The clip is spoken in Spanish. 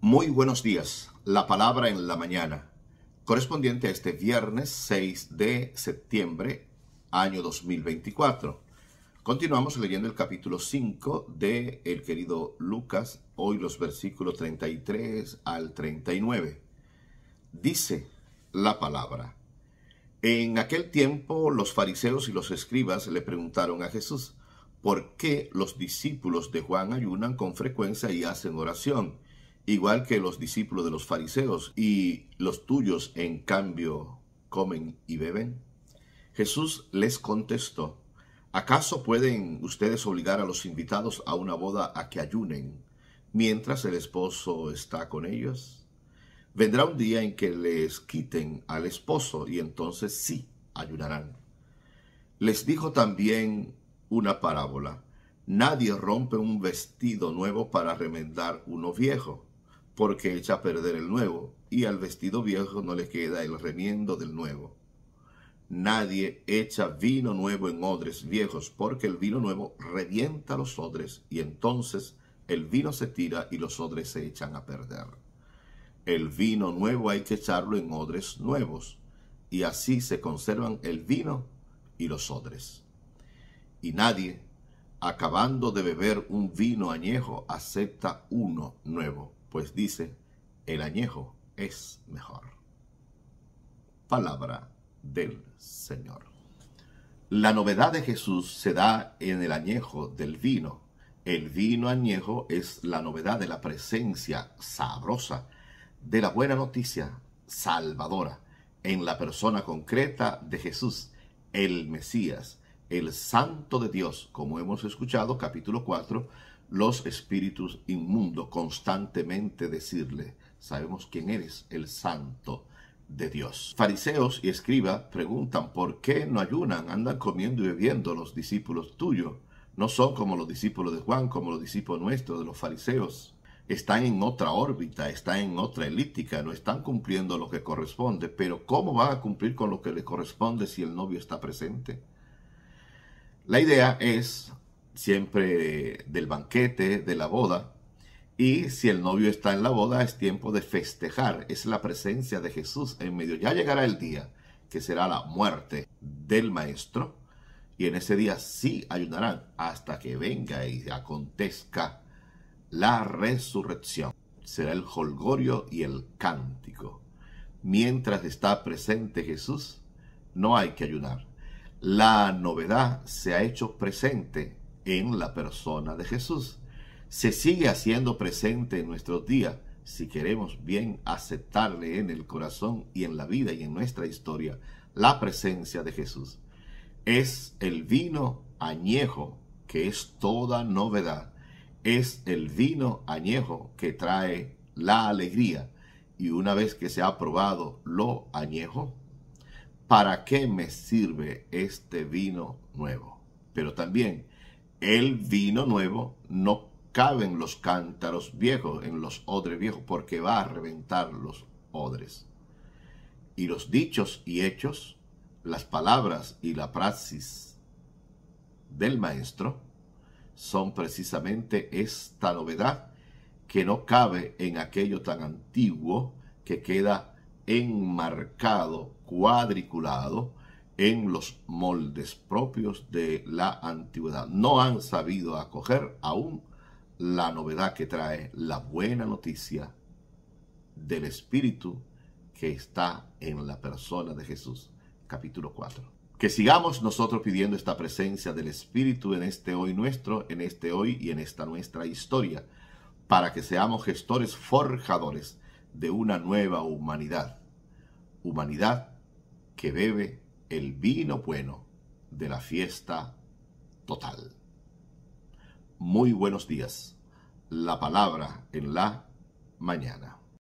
Muy buenos días, la palabra en la mañana, correspondiente a este viernes 6 de septiembre, año 2024. Continuamos leyendo el capítulo 5 de el querido Lucas, hoy los versículos 33 al 39. Dice la palabra. En aquel tiempo los fariseos y los escribas le preguntaron a Jesús, ¿por qué los discípulos de Juan ayunan con frecuencia y hacen oración? igual que los discípulos de los fariseos, y los tuyos, en cambio, comen y beben? Jesús les contestó, ¿acaso pueden ustedes obligar a los invitados a una boda a que ayunen mientras el esposo está con ellos? Vendrá un día en que les quiten al esposo y entonces sí ayunarán. Les dijo también una parábola. Nadie rompe un vestido nuevo para remendar uno viejo porque echa a perder el nuevo, y al vestido viejo no le queda el remiendo del nuevo. Nadie echa vino nuevo en odres viejos, porque el vino nuevo revienta los odres, y entonces el vino se tira y los odres se echan a perder. El vino nuevo hay que echarlo en odres nuevos, y así se conservan el vino y los odres. Y nadie, acabando de beber un vino añejo, acepta uno nuevo pues dice, el añejo es mejor. Palabra del Señor. La novedad de Jesús se da en el añejo del vino. El vino añejo es la novedad de la presencia sabrosa, de la buena noticia salvadora, en la persona concreta de Jesús, el Mesías, el Santo de Dios, como hemos escuchado, capítulo 4, los espíritus inmundos constantemente decirle, sabemos quién eres, el santo de Dios. Fariseos y escribas preguntan, ¿por qué no ayunan? Andan comiendo y bebiendo los discípulos tuyos. No son como los discípulos de Juan, como los discípulos nuestros, de los fariseos. Están en otra órbita, están en otra elíptica, no están cumpliendo lo que corresponde, pero ¿cómo van a cumplir con lo que les corresponde si el novio está presente? La idea es siempre del banquete, de la boda. Y si el novio está en la boda, es tiempo de festejar. Es la presencia de Jesús en medio. Ya llegará el día que será la muerte del maestro. Y en ese día sí ayunarán hasta que venga y acontezca la resurrección. Será el holgorio y el cántico. Mientras está presente Jesús, no hay que ayunar. La novedad se ha hecho presente en la persona de Jesús. Se sigue haciendo presente en nuestros días si queremos bien aceptarle en el corazón y en la vida y en nuestra historia la presencia de Jesús. Es el vino añejo que es toda novedad. Es el vino añejo que trae la alegría. Y una vez que se ha probado lo añejo, ¿para qué me sirve este vino nuevo? Pero también el vino nuevo no cabe en los cántaros viejos, en los odres viejos, porque va a reventar los odres. Y los dichos y hechos, las palabras y la praxis del maestro son precisamente esta novedad que no cabe en aquello tan antiguo que queda enmarcado, cuadriculado en los moldes propios de la antigüedad. No han sabido acoger aún la novedad que trae la buena noticia del Espíritu que está en la persona de Jesús. Capítulo 4. Que sigamos nosotros pidiendo esta presencia del Espíritu en este hoy nuestro, en este hoy y en esta nuestra historia, para que seamos gestores forjadores de una nueva humanidad. Humanidad que bebe el vino bueno de la fiesta total. Muy buenos días. La palabra en la mañana.